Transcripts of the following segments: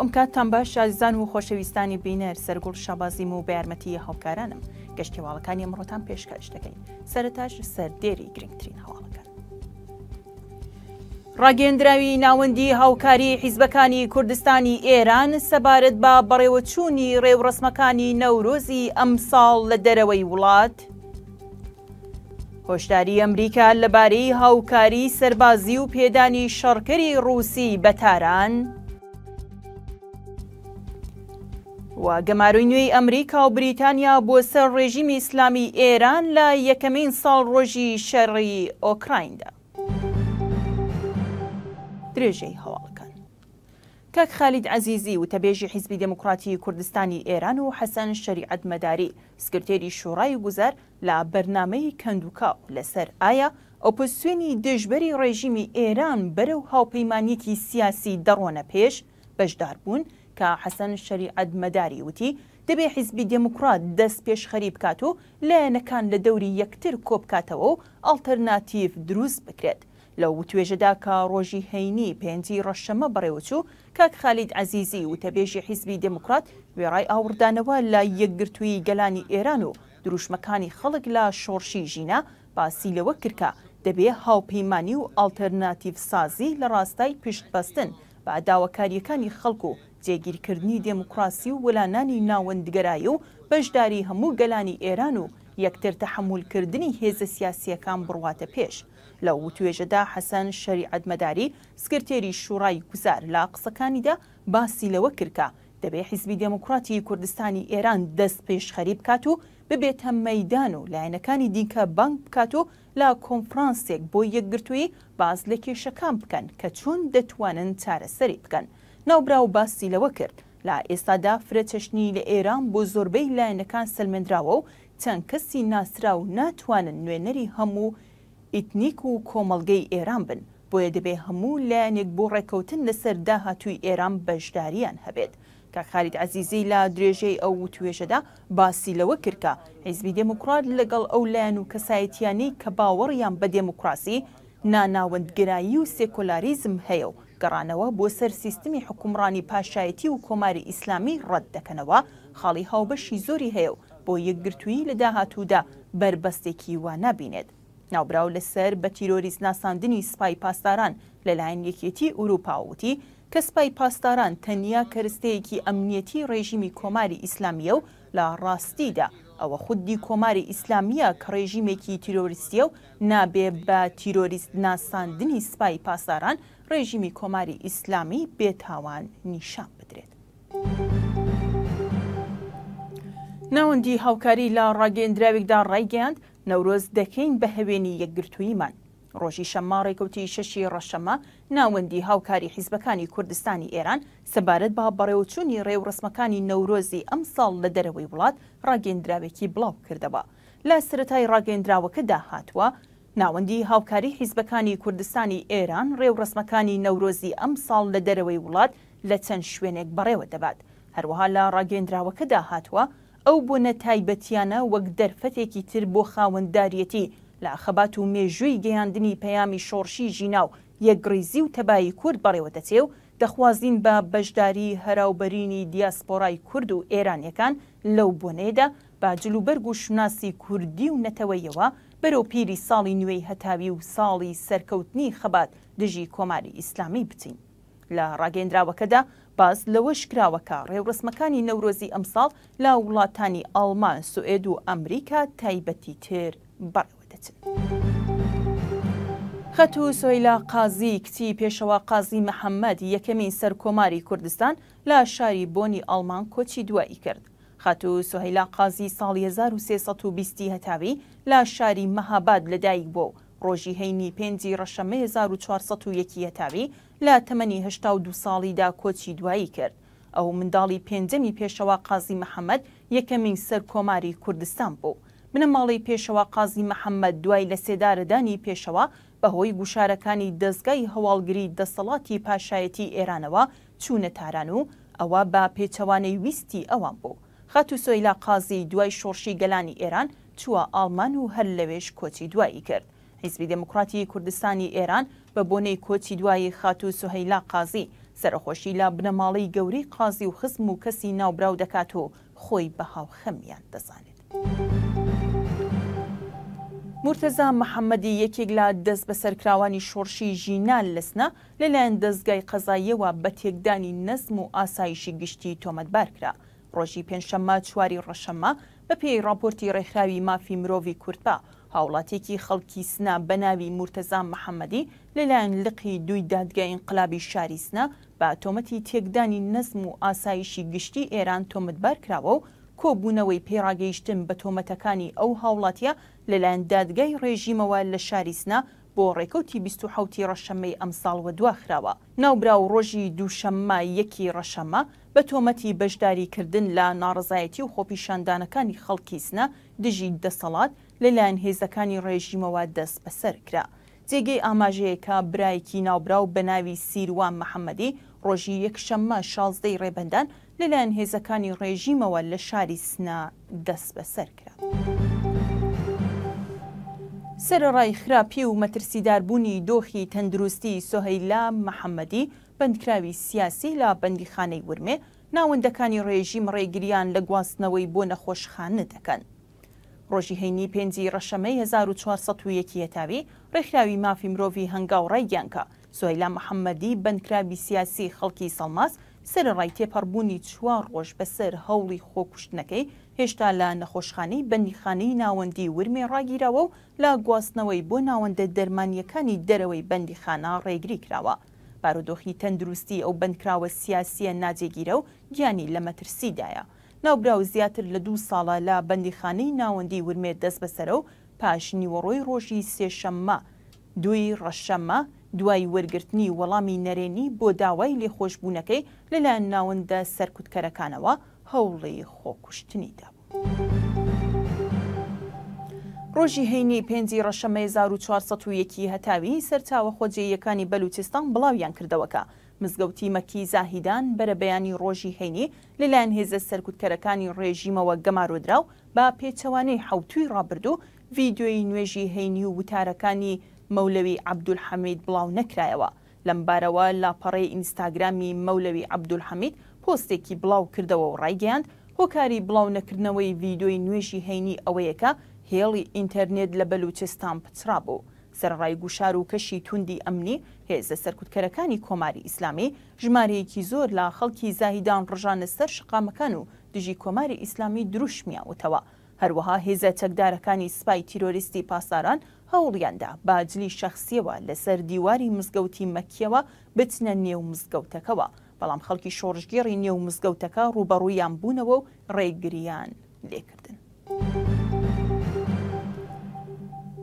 بۆ ئەم کاتتان باش شازیزان و خۆشەویستانی بینەر سەرگوڵ شابازیم و بە یارمەتی هەڵکارانم گەشتێواڵەکانی ئەمڕۆتان پێشکەش دەکەین سەرتاش سەردێری گرنگترین هەواڵەکان. ڕاگەندراوی ناوەندی هاوکاری حیزبەکانی کوردستانی ئێران سەبارەت بە بەڕێوەچوونی ڕێوڕسمەکانی نەورۆزی ئەمساڵ لە دەرەوەی وڵات، هۆشداری ئەمریکا لەبارەی هاوکاری سەربازی و پێدانی شەڕکەری ڕووسی بەتاران، و گەماروی نوێی ئەمریکا و بریتانیا بۆ سەر ڕێژیمی ئیسلامی ئێران لە یەکەمین ساڵ ڕۆژی شەڕی ئۆکرایندا. درێژەی هەواڵەکان. کاک خالید عزیزی و تەبێژی حیزبی دموکراتی کوردستانی ئێران و حەسەن شەریعەت مەداری سکرتێری شوڕای گوزار لە بەرنمەی کەندوکاو لەسەر ئایا ئۆپۆسیۆنی دژبەری ڕێژیمی ئێران بەرەو هاوپەیمانیەتی سیاسی دەڕۆنە پێش بەشدار بوون کە حەسەن شەریعەت مەداری وتی دەبێ حیزبی دموکرات دەست پێش خەری بکات و لایەنەکان لە دەوری یەکتر کۆبکاتەوە و ئەلتەرناتیف دروست بکرێت لە وتێژەدا کە ڕۆژی هەینی پێنجی ڕەشەمە بڕێوچوو کاک خالید عزیزی و تەبێژی حیزبی دموکرات وێڕای ئاوردانەوە لە یەکگرتووی گەلانی ئێران و دروشمەکانی خەڵک لە شۆڕشی ژینە باسی لەوە کردکە دەبێ هاوپەیمانی و ئالتەرناتیف سازی لە ڕاستای پشتبەستن بە داواکاریەکانی خەڵکو و جێگیرکردنی دموکراسی و وەلانانی ناوەندگەرایی و بەشداری هەموو گەلانی ئێران و یەکتر تەحملکردنی هێزە سیاسیەکان بڕواتە پێش لە وتوێژەدا حەسەن شەریعەتمەداری سکرتێری شوڕای گوزار لا قسەکانیدا باسی لەوە کردکە دەبێ حیزبی دموکراتی کوردستانی ئێران دەست پێش خەری بکات و ببێتە مەدان و لایەنەکانی دیکە بانک بکات و لا کۆنفرانسێک بۆ یەکگرتووی باز لە کێشەکان بکەن کە چۆن دەتوانن چارەسەری بکەن. ناوبرا و باسی لەوە کرد لە ئێستادا فرەچەشنی لە ئێران بۆ زۆربەی لایەنەکان سلمێنراوە و چەند کەسی ناسرا و ناتوانن نوێنەری هەموو ئیتنیک و کۆمەلگەی ئێران بن بۆیە دەبێ هەموو لایەنێک بۆ ڕێکەوتن لەسەر داهاتووی ئێران بەشداریان هەبێت. کاخارید عزیزی لە درێژەی ئەو توێژەدا باسی لەوە کردکە حیزبی دموکرات لەگەڵ ئەو لایەن و کەسایەتیانی کە باوەڕیان بە دموکراسی ناناوەندگرایی و سێکۆلاریزم هەیە و گەڕانەوە بۆ سەر سیستمی حکومڕانی پاشایەتی و کۆماری ئیسلامی ڕەت دەکەنەوە خاڵی هاوبەشی زۆری هەیە و بۆ یەکگرتووی لە داهاتوودا بربەستێکی وا نبینێت. ناوبراو لەسەر بە تیرۆریز ناساندنی سپای پاسداران لەلایەن یەکێتی ئوروپاوتی کە سپای پاسداران تەنیا کەرستەیەکی ئەمنیەتی ڕێژیمی کۆماری ئیسلامیە و لە ڕاستیدا ئەوە خودی کۆماری ئیسلامیە کە ڕێژیمێکی تیرۆریستیە و نابێ بە تیرۆریست ناساندنی سپای پاسداران ڕێژیمی کۆماری ئیسلامی بێتاوان نیشان بدرێت. ناوەندی هاوکاری لا ڕاگەندراوێکدا ڕایگەاند نەورۆز دەکەین بە هەوێنی یەکگرتوویمان. ڕۆژی شەماڕێک کەوتی شەشی ڕەشەمە ناوەندی هاوکاری حیزبەکانی کوردستانی ئێران سەبارەت با بەڕێوچوونی ڕێو ڕسمەکانی نەورۆزی ئەم ساڵ لە دەرەوەی وڵات ڕاگەندراوێکی بڵاو کردەوە. لە سەتای ڕاگەندراوەکە داهاتوە ناوەندی هاوکاری حیزبەکانی کوردستانی ئێران ڕێوڕسمەکانی نەورۆزی ئەم ساڵ لە دەرەوەی وڵات لە چەند شوێنێک بەڕێوە دەبات هەروەها لە ڕاگەندراوەکەدا هاتووە ئەو بۆنە تایبەتیانە وەک دەرفەتێکی تر بۆ خاوەنددارەتی لە ئەخەبات و مێژووی گەیاندنی پەیامی شۆڕشی ژینا و یەکگریزی و تەبایی کورد بەڕێوە دەچێ و دەخوازیین بە بەشداری هەراوبەرینی دیاسپۆرای کورد و ئێرانەکان لەو بۆنێدا با جلوبەرگ و شناسی کوردی و نەتەوەیەوە بەرەو پیری ساڵی نوێی هەتاوی و ساڵی سەرکەوتنی خەبات دژی کۆماری ئیسلامی بچین لە ڕاگەندراوەکەدا باز لەوەش کراوەکە ڕێوڕسمەکانی نەورۆزی ئەمساڵ لا وڵاتانی ئالمان سوئێد و ئەمریکا تایبەتی تر بەڕەوە دەچن. خەت و سۆیلا قازی کتی پێشەوە قازی محەممەد یەکەمین سەر کۆماری کوردستان لا شاری بۆنی ئەلمان کۆچی دوایی کرد. خاتو سوهیلا قازی ساڵی 1320 هەتاوی لە شاری مەهاباد لەدایک بۆ ڕۆژی هەینی پێنجی ڕەشەمە 1401 هەتاوی لە تەمەنی هشتا دو ساڵیدا کۆچی دوایی کرد ئەو منداڵی پێنجەمی پێشەوە قازی محەممەد یەکەمین سەر کۆماری کوردستان بوو. منەماڵی پێشەوە قازی محەممەد دوای لە سێدارەدانی پێشەوە بەهۆی گوشارەکانی دەستگای هەواڵگری دەسەڵاتی پاشایەتی ئێرانەوە چوونە تاران و ئەوە با پێچەوانەی ویستی ئەوان بوو. خەتوسۆیلا قازی دوای شۆڕشی گەلانی ئێران چووە ئالمان و هەر لەوێش کۆچی دوایی کرد حیزبی دموکراتی کوردستانی ئێران بە بۆنەی کۆچی دوایی خات و سوهیلا قازی سەرخۆشی لا بنەماڵی گەوری قازی و خزم و کەسی ناوبراو دەکات و خۆی بەهاو خەمیان دەزانێت. مرتەزا محەممەدی یەکێک لا دەست بە سەرکراوانی شۆڕشی ژینان لەسنە لەلایەن دەستگای قەزاییەوە بە تێکدانی نەزم و ئاسایشی گشتی تۆمەتبار کرا. ڕۆژی پێنجشەممە چواری ڕەشەمە بە پێی راپۆرتی ڕێکخراوی مافی مرۆڤی کورتبە هاوڵاتێکی خەڵکی سنا بە ناوی مورتەزان محەممەدی لەلایەن لقی دوی دادگای ئینقلابی شاری سنا بە تۆمەتی تێکدانی نەزم و ئاسایشی گشتی ئێران تۆمتبار کراوە و کۆبوونەوەی پێڕاگەیشتن بە تۆمەتەکانی ئەو هاوڵاتە لەلایەن دادگای ڕێژیمەوە لە شاری سنا بۆ ڕێکەوتی 1970 ڕەشەمەی ئەمساڵ وە دواخراوە ناوبرا و ڕۆژی دووشەممە یەکی ڕەشەمە بە تۆمەتی بەشداریکردن لە ناڕزایەتی و خۆپی شاندانەکانی خەڵکیسنە دژی دەسەڵات لەلایەن هێزەکانی ڕێژیمەوە دەست بەسەر کرا. جێگەی ئاماژەیەکە برایەکی ناوبرا و بەناوی سیروان محەممەدی ڕۆژی یەکشەممە شازدەی ڕێبندان لەلایەن هێزەکانی ڕێژیمەوە لە شاری سنا دەست بەسەر کرا. سەرڕای خراپی و مەترسیداربوونی دۆخی تەندروستی سۆهیلا محەممەدی بەندکراوی سیاسی لە بەندیخانەی ورمێ ناوەندەکانی ڕێژیم ڕێگریان لە گواستنەوەی بۆ نەخۆشخانە دەکەن. ڕۆژی هەینی پێنجی ڕەشەمەی 1940 تاوی ڕێکراوی مافی مرۆڤی هەنگاو ڕێگیانکە سۆیلا محەممەدی بەندکراوی سیاسی خەڵکی سەڵماس سەرڕای تێپەڕبوونی چوار ڕۆژ بەسەر هەوڵی خۆکوشتنەکەی هێشتا لە نەخۆشخانەی بەندیخانەی ناوەندی ورمێ ڕاگیرەوە و لا گواستنەوەی بۆ ناوەندە دەرمانیەکانی دەرەوەی بەندیخانە ڕێگری کراوە. بارودۆخی تەندروستی ئەو بندکراوە سیاسیە ناجێگیرە و گیانی لە مەترسیدایە. ناوبراو زیاتر لە دوو ساڵە لە بەندیخانەی ناوەندی ورمێ دەست بەسەرە و پاش نیوەڕۆی ڕۆژی سێشەممە دوی ڕەشەممە دوای وەرگرتنی وەڵامی نەرێنی بۆ داوای لێخۆشببوونەکەی لەلایەن ناوەندە سەرکوتکەرەکانەوە هەوڵی خۆکوشتنیدا بوو. ڕۆژی هەینی پێنجی ڕەشەمە 1401 هەتاوی سەرچاوە خۆجێیەکانی بەلوچستان بڵاویان کردەوەکە. مزگەوتی مەکی زاهیدان بەرەبەیانی ڕۆژی هەینی لەلایەن هێزە سەرکوتکەرەکانی ڕێژیمەوە گەمارۆدراو با پێچەوانەی حوتوی ڕابردو ویددیۆی نوێژی هەینی و وتارەکانی مەولەوی عبدولحەمید بڵاو نەکرایەوە لەمبارەوە لاپەڕی ئینستاگرامی مەولەوی عبدولحەمید پۆستێکی بڵاو کردەوە و ڕایگەاند هۆکاری بڵاو نەکردنەوەی ڤیددیۆی نوێژی هەینی ئەوەیەکە هێڵی ئینتەرنێت لە بەلوچستان پچرابوو. سەرڕای گوشار و کەشی توندی ئەمنی هێزە سەرکوتکەرەکانی کۆماری ئیسلامی ژمارەیەکی زۆر لا خەڵکی زاهیدان ڕژانە سەر شقامەکان و دژی کۆماری ئیسلامی دروشمیاوتەوە هەروەها هێزە چەکدارەکانی سپای تیرۆریستی پاساران هەوڵیاندا باجلی شەخسیەوە لەسەر دیواری مزگەوتی مەکیەوە بچنە نێو مزگەوتەکەەوە بەڵام خەڵکی شۆڕژگیری نێو مزگەوتەکە ڕوبەڕوویان بوونەوە و ڕێگریان لێکردن.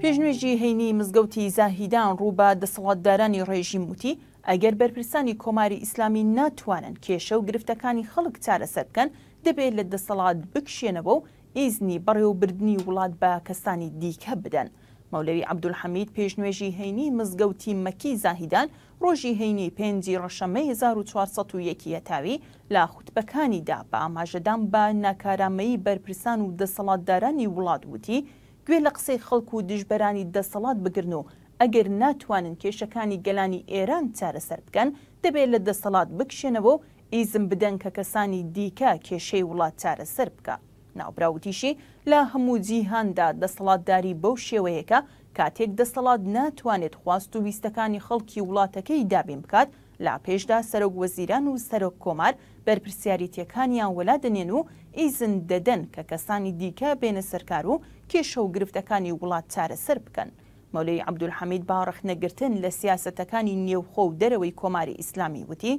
پێشنوێژی هەینی مزگەوتی زاهیدان ڕووبە دەسەڵاتدارانی ڕێژیم وتی ئەگەر بەرپرسانی کۆماری ئیسلامی ناتوانن کێشە و گرفتەکانی خەڵک چارەسەر بکەن دەبێت لە دەسەڵات بکشێنەوە و ئیزنی بەڕێوبردننی وڵات بە کەسانی دیکە بدەن. مەولەوی عبدولحەمید پێشنوێژی هەینی مزگەوتی مەکی زاهیدان ڕۆژی هەینی پێنجی ڕەشەمە 1401 یەتاوی لا خوتبەکانیدا بە ئاماژەدان بە ناکارامەیی بەرپرسان و دەسەڵاتدارانی وڵات وتی گوێ لە قسەی خەڵکو و دژبەرانی دەسەڵات بگرن و ئەگەر ناتوانن کێشەکانی گەلانی ئێران چارەسەر بکەن دەبێت لە دەسەڵات بکشێنەوە ئیزم بدەن کە کەسانی دیکە کێشەی وڵات چارەسەر بکە. ناوبراوتیشی لە هەموو جیهاندا دەسەڵاتداری بەو شێوەیەەکە کاتێک دەسەڵات ناتوانێت خواست و ویستەکانی خەڵکی وڵاتەکەی دابین بکات لا پێشدا سەرۆک وەزیران و سەرۆک کۆمار بەرپسیاریتیەکانیان وەلا دەنێن و ئیزن دەدەن کە کەسانی دیکە بێنە سەرکار و کێشە و گرفتەکانی وڵات چارەسەر بکەن. مەلەی عبدولحەمید باڕخ نەگرتن لە سیاستەکانی نێوخۆ و دەرەوەی کۆماری ئیسلامی وتی،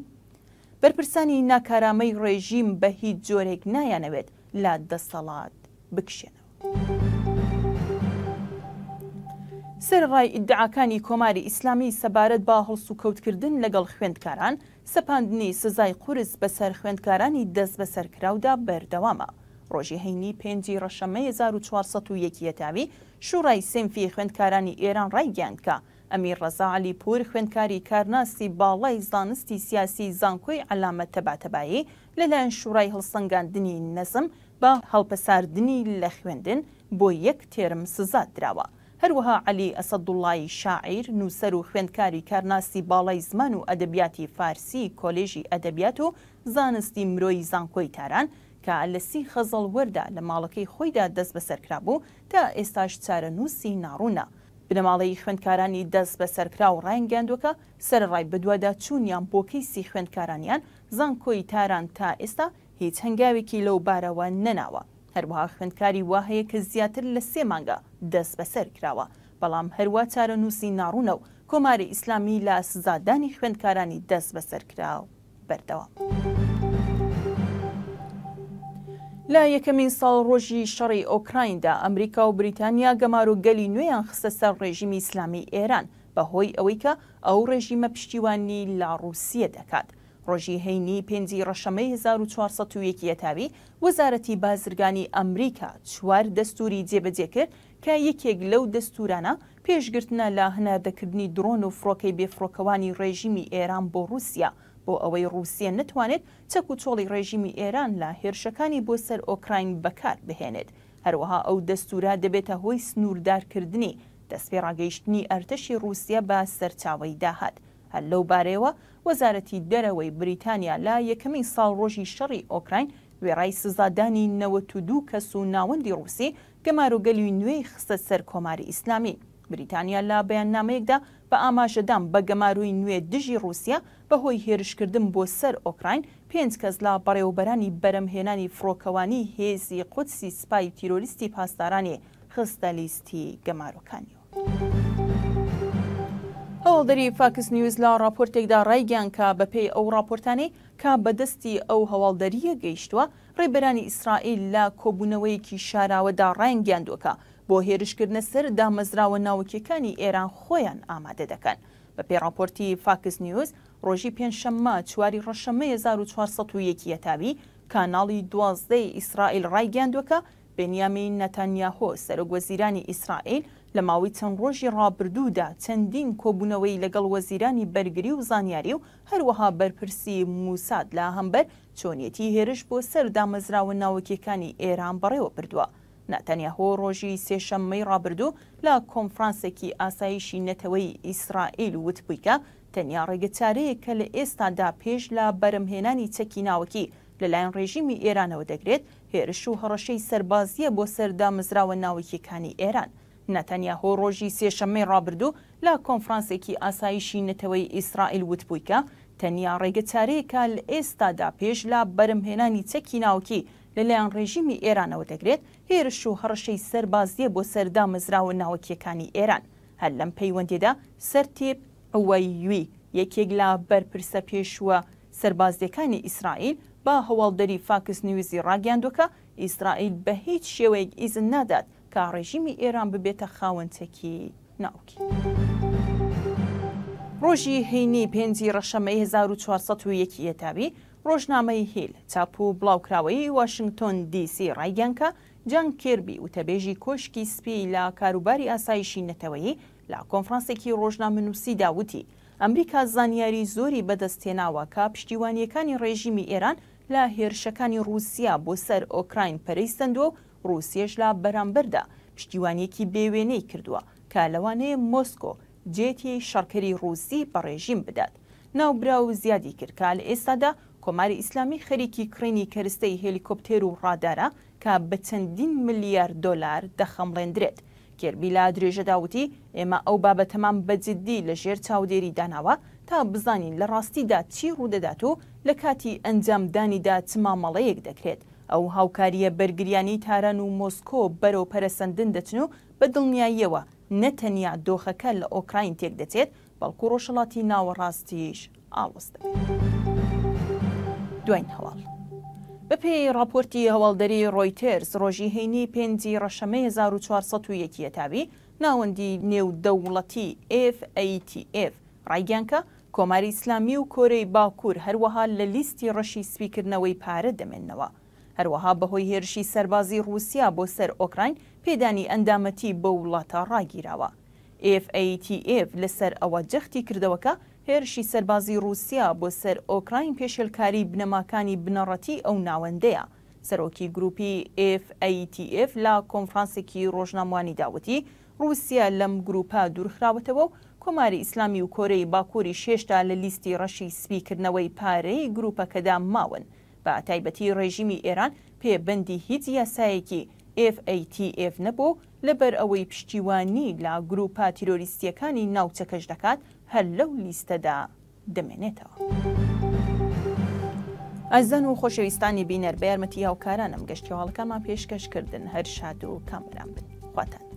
بەرپرسانی ناکارامەی ڕێژیم بە هیچ جۆرێک نایانەوێت لا دەسەڵات بکشێنەوە. سەرڕای ئیدعاکانی کۆماری ئیسلامی سەبارەت با هەڵسو کەوتکردن لەگەڵ خوێندکاران سەپاندنی سزای قورس بەسەر خوێندکارانی دەست بەسەرکراودا بەردەوامە. ڕۆژی هەینی پێنجی ڕەشەمە 1400 یەکیەتاوی شوڕای سمفی خوێندکارانی ئێران ڕایگەاندکە ئەمی ڕەزاعلی پور خوێندکاری کارناسی باڵای زانستی سیاسی زانکۆی علامە تەباتەبایی لەلایەن شوڕای هەڵسەنگاندنی نەزم بە هەڵپەساردنی لە خوێندن بۆ یەک تێرم سزات درراوە. هەروەها علی ئەسەدوڵی شاعیر نووسەر و خوێندکاری کارناسی باڵای زمان و ئەدەبیاتی فارسی کۆلێژی ئەدەبیات و زانستی مرۆی زانکۆی تاران کە لە سی خەزڵ وەردا لە ماڵەکەی خۆیدا دەست بەسەرکرابوو تا ئێستاش چارە نووسی ناڕوونە. بنەماڵەی خوێندکارانی دەست بە سەرکرا و ڕایگەاندوەکە سەرڕای بدووەدا چوونیان بۆکەی سی خوێندکارانیان زانکۆی تاران تا ئێستا هیچ هەنگاوێکی لەو بارەوە نەناوە هەروەها خوێندکاری واهەیە کە زیاتر لە سێ مانگە دەست بەسەر کراوە بەڵام هەروە چارە نووسی ناڕوونە و کۆماری ئیسلامی لە سزادانی خوێندکارانی دەست بەسەر کراوە بەردەوام. لە یەکەمین ساڵ ڕۆژی شەڕی ئۆکرایندا ئەمریکا و بریتانیا گەمار و گەلی نوێیان خستە سەر ڕێژیمی ئیسلامی ئێران بەهۆی ئەوەی کە ئەو ڕێژیمە پشتیوانی لا رووسیە دەکات. ڕۆژی هەینی پێنجی ڕەشەمەی 1940 یەتاوی وەزارەتی بازرگانی ئەمریکا چوار دەستوری جێبەجێ کرد کە یەکێک لەو دەستورانە پێشگرتنە لە هەنادەکردنی درۆن و فڕۆکەی بێفڕۆکەوانی ڕێژیمی ئێران بۆ رووسیا بۆ ئەوەی رووسە نتوانێت چەک و چۆڵی ڕێژیمی ئێران لە هێرشەکانی بۆ سەر ئۆکراین بەکار بهێنێت هەروەها ئەو دەستورا دەبێتە هۆی سنووردارکردنی دەستپێ ڕاگەیشتنی ئەرتەشی رووسیا بە سەرچاوی داهات هەر لەو بارەوە وەزارەتی دەرەوەی بریتانیا لا یەکەمی ساڵ ڕۆژی شەڕی ئۆکراین وێڕای سزادانی 92 کەس و ناوەندی رووسی گەماروگەلی نوێی خستە سەر کۆماری ئیسلامی بریتانیا لا بەیان نامەیەکدا بە ئاماژەدام بە گەماروی نوێ دژی رووسیا بەهۆی هێرشکردن بۆ سەر ئۆکراین پێنج کەس لا بەڕێوبەرانی بەرەمهێنانی فڕۆکەوانی هێزی قودسی سپای تیرۆلیستی پاسدارانی خستە لیستی گەماروکانیەوە. هەوڵدەری فاکس نیوز لە راپۆرتێکدا ڕایگەیان کە بەپێی ئەو راپۆرتانی کا بەدەستی ئەو هەواڵدەریە گەیشتووە ڕێبەرانی ئیسرائیل لە کۆبوونەوەیەکی شاراوەدا ڕایەنگەاندوەکە بۆ هێرشکردنە سەر دامەزراوە ناوکیەکانی ئێران خۆیان ئامادە دەکەن بە پێڕاپۆرتی فاکس نیوز ڕۆژی پێنجشەممە چواری ڕەشەمە 1401 یەتاوی کاناڵی دوازدەی ئیسرائیل ڕایگەاندوەکە بنیامی نەتانیاهۆ سەرۆک وەزیرانی ئیسرائیل لە ماوەی چەند ڕۆژی ڕابردوودا چەندین کۆبوونەوەی لەگەڵ وەزیرانی بەرگری و زانیاری و هەروەها بەرپرسی موساد لە هەمبەر چۆنیەتی هێرش بۆ سەر دامەزراوە ناوەکیەکانی ئێران بەڕێوە بردووە نەتەنیاهۆ ڕۆژی سێشەممەی ڕابردوو لە کۆنفرانسێکی ئاسایشی نەتەوەی ئیسرائیل وت بوویکە تەنیا ڕێگەچارەیە کە لە ئێستادا پێش لە بەرمهێنانی چەکی ناوەکی لەلایەن ڕێژیمی ئێرانەوە دەگرێت هێرش و هەڕەشەی سربازیە بۆ سەردا مزراوە ناوەکیەکانی ئێران. نەتەنیاهۆ ڕۆژی سێشەممەی ڕابردوو لە کۆنفرانسێکی ئاسایشی نەتەوەی ئیسرائیل وتبوویکە تەنیا ڕێگەچارەیەکە لە ئێستادا پێش لە بەرمهێنانی چەکی ناوکی لەلایەن ڕێژیمی ئێرانەوە دەگرێت هێرش و هەڕشەی سەربازیە بۆ سەردا مزراوە ناوەکیەکانی ئێران هەر لەم پەیوەندێدا سەرتێب ئەوەیوی یەکێک لە بەرپرسە پێشوە سربازیەکانی ئیسرائیل با هەواڵدەری فاکس نوویزی ڕاگەاندوەکە ئیسرائیل بە هیچ شێوەیەک ئیزن نادات کە ڕێژیمی ئێران ببێتە خاوەنتێکی ناوکی. ڕۆژی هینی پێنجی ڕەشەمەی 1401 ئێتابی ڕۆژنامەی هیل چاپ و بڵاوکراوەی واشنگتۆن دیسی ڕایگەنکە جەنگ کربی وتەبێژی کۆشکی سپی لە کاروباری ئاسایشی نەتەوەیی لە کۆنفرانسێکی ڕۆژنامەنووسی داوتی ئەمریکا زانیاری زۆری بەدەستێناوە کا پشتیوانیەکانی ڕێژیمی ئێران لە هێرشەکانی رووسیا بۆ سەر ئۆکراین پەرەیستەندەوە رووسێش لە بەرامبەردا پشتیوانیەکی بێوێنەی کردووە کە لەوانەیە مۆسکۆ جێتی شەڕکەری ڕووسی بە ڕێژیم بدات ناوبرا و زیادی کردکە لە ئێستادا کۆماری ئیسلامی خەریکی کڕینی کەرستەی هێلیکۆپتێر و ڕادارە کە بە چەندین ملیار دلار دەخەمڵێندرێت کێربیلا درێژەداوتی ئێمە ئەو بابەتەمان بەجددی لە ژێر چاودێری داناوە تا بزانین لە ڕاستیدا چی ڕوودەدات و لە کاتی ئەنجامدانیدا چمامەڵەیەک دەکرێت ئەو هاوکاریە بەرگریانی تاران و مۆسکۆ بەرەو پەرەسەندن دەچن و بە دڵنیاییەوە نەتەنیا دۆخەکە لە ئۆکراین تێک دەچێت بەڵکو ڕۆژەڵاتی ناوەڕاستیش ئاوەست دوین هەواڵ. بەپی راپۆرتی هەواڵدەری ڕۆیترس ڕۆژی هەینی پێنجی ڕەشەمە 1400 یەکیەتاوی ناوەندی نێو دەوڵەتی FATF ڕایگەانکە کۆماری ئسلامی و کۆرەی باکوور هەروەها لە لیستی ڕەشی سویکردنەوەی پارە دەمێننەوە. هەروەها بەهۆی هێرشی سەربازی رووسیا بۆ سەر ئۆکراین پێدانی ئەندامەتی بە وڵاتە ڕاگیراوە. FATF لەسەر ئەوە جەختی کردەوەکە هێرشی سەربازی رووسیا بۆ سەر ئۆکراین پێشلکاری بنەماکانی بنەڕەتی ئەو ناوەندەیە. سەرۆکی گروپی FATF لا کۆنفرانسێکی ڕۆژناموانی داوتی رووسیا لەم گروپا دوورخراوەتەوە و کۆماری ئیسلامی و کۆرەی باکووری شێشتا لە لیستی ڕەشی سپیکردنەوەی پارەی گروپەکەدا ماون بە تایبەتی ڕێژیمی ئێران پێبندی هیچ یاسایەکی FATF نەبوو لەبەر ئەوەی پشتیوانی لا گروپا تیرۆریستیەکانی ناوچەکەش دەکات هەر لەو لیستەدا دەمێنێتەوە. ئەزەن و خۆشەویستانی بینەر بەرمەتی هاوکارانم گەشتی هەڵەکەمان پێشکەشکردن هەر شاد و کامران بن خواتان.